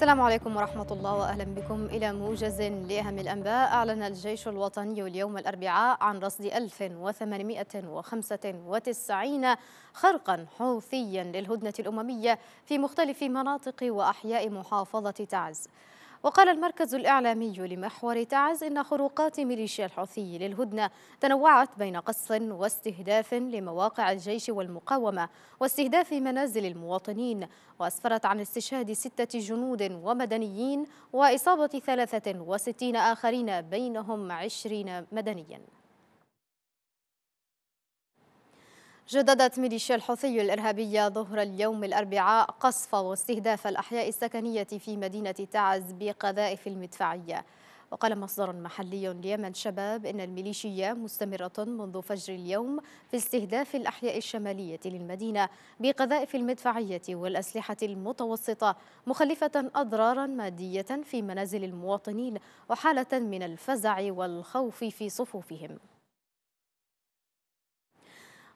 السلام عليكم ورحمة الله وأهلا بكم إلى موجز لأهم الأنباء أعلن الجيش الوطني اليوم الأربعاء عن رصد 1895 خرقا حوثيا للهدنة الأممية في مختلف مناطق وأحياء محافظة تعز وقال المركز الإعلامي لمحور تعز إن خروقات ميليشيا الحوثي للهدنة تنوعت بين قص واستهداف لمواقع الجيش والمقاومة واستهداف منازل المواطنين وأسفرت عن استشهاد ستة جنود ومدنيين وإصابة 63 آخرين بينهم 20 مدنياً جددت ميليشيا الحوثي الإرهابية ظهر اليوم الأربعاء قصف واستهداف الأحياء السكنية في مدينة تعز بقذائف المدفعية وقال مصدر محلي ليمن شباب إن الميليشيا مستمرة منذ فجر اليوم في استهداف الأحياء الشمالية للمدينة بقذائف المدفعية والأسلحة المتوسطة مخلفة أضرارا مادية في منازل المواطنين وحالة من الفزع والخوف في صفوفهم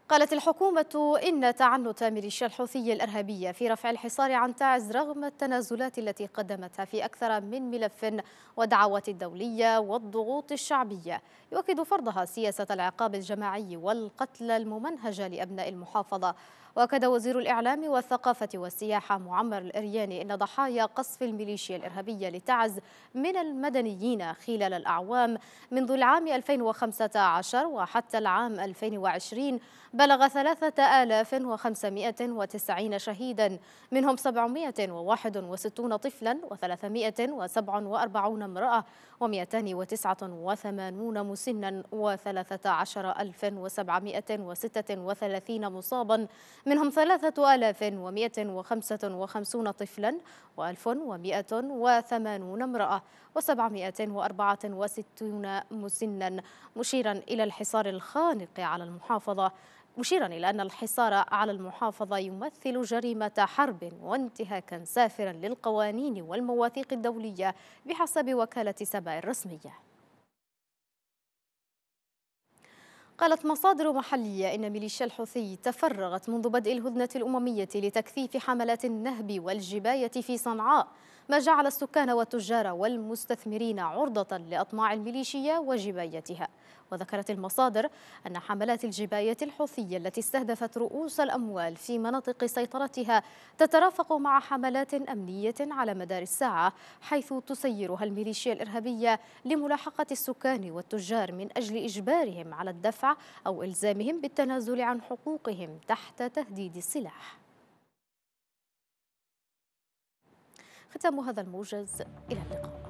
قالت الحكومة إن تعنت ميليشيا الحوثي الإرهابية في رفع الحصار عن تعز رغم التنازلات التي قدمتها في أكثر من ملف ودعوات الدولية والضغوط الشعبية يؤكد فرضها سياسة العقاب الجماعي والقتل الممنهجة لأبناء المحافظة واكد وزير الاعلام والثقافه والسياحه معمر الارياني ان ضحايا قصف الميليشيا الارهابيه لتعز من المدنيين خلال الاعوام منذ العام 2015 وحتى العام 2020 بلغ 3590 شهيدا منهم 761 طفلا و347 امرأة و289 مسنا و13736 مصابا منهم 3155 طفلا و1180 امرأة و764 مسنا مشيرا إلى الحصار الخانق على المحافظة مشيرا إلى أن الحصار على المحافظة يمثل جريمة حرب وانتهاكا سافرا للقوانين والمواثيق الدولية بحسب وكالة سبا الرسمية قالت مصادر محلية إن ميليشيا الحوثي تفرغت منذ بدء الهدنة الأممية لتكثيف حملات النهب والجباية في صنعاء ما جعل السكان والتجار والمستثمرين عرضة لأطماع الميليشيا وجبايتها وذكرت المصادر أن حملات الجباية الحوثية التي استهدفت رؤوس الأموال في مناطق سيطرتها تترافق مع حملات أمنية على مدار الساعة حيث تسيرها الميليشيا الإرهابية لملاحقة السكان والتجار من أجل إجبارهم على الدفع أو إلزامهم بالتنازل عن حقوقهم تحت تهديد السلاح ختام هذا الموجز إلى اللقاء